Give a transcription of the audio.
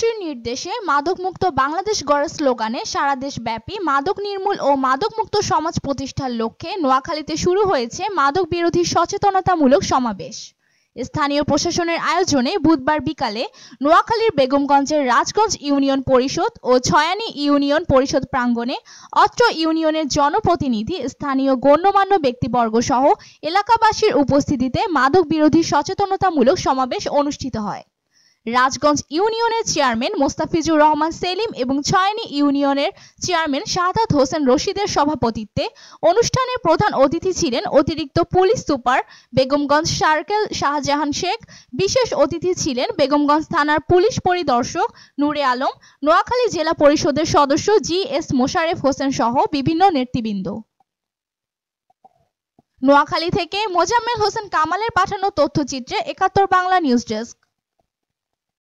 প্রধানমন্ত্রীর নির্দেশে মাদকমুক্ত বাংলাদেশ গড়ার স্লোগানে সারা দেশব্যাপী মাদক নির্মূল ও মাদকমুক্ত সমাজ প্রতিষ্ঠার লক্ষ্যে নোয়াখালীতে শুরু হয়েছে মাদক বিরোধী সচেতনতামূলক সমাবেশ স্থানীয় প্রশাসনের আয়োজনে বুধবার বিকালে নোয়াখালীর বেগমগঞ্জের রাজগঞ্জ ইউনিয়ন পরিষদ ও ছয়ানি ইউনিয়ন পরিষদ প্রাঙ্গণে অত্র ইউনিয়নের জনপ্রতিনিধি স্থানীয় গণ্যমান্য ব্যক্তিবর্গ সহ এলাকাবাসীর উপস্থিতিতে মাদক বিরোধী সচেতনতামূলক সমাবেশ অনুষ্ঠিত হয় রাজগঞ্জ ইউনিয়নের চেয়ারম্যান মোস্তাফিজুর রহমান সেলিম এবং ছয়নি ইউনিয়নের চেয়ারম্যান শাহাদাত হোসেন রশিদের সভাপতিত্বে অনুষ্ঠানে প্রধান অতিথি ছিলেন অতিরিক্ত police super Begumganj circle Shahjahan Sheikh বিশেষ অতিথি ছিলেন বেগমগঞ্জ থানার পুলিশ পরিদর্শক নূরে আলম নোয়াখালী জেলা পরিষদের সদস্য জি এস মোশারেফ হোসেন সহ বিভিন্ন নেতৃবৃন্দ নোয়াখালী থেকে মোজাম্মেল হোসেন কামালের পাঠানো তথ্যচিত্রে একাত্তর বাংলা নিউজ ডেস্ক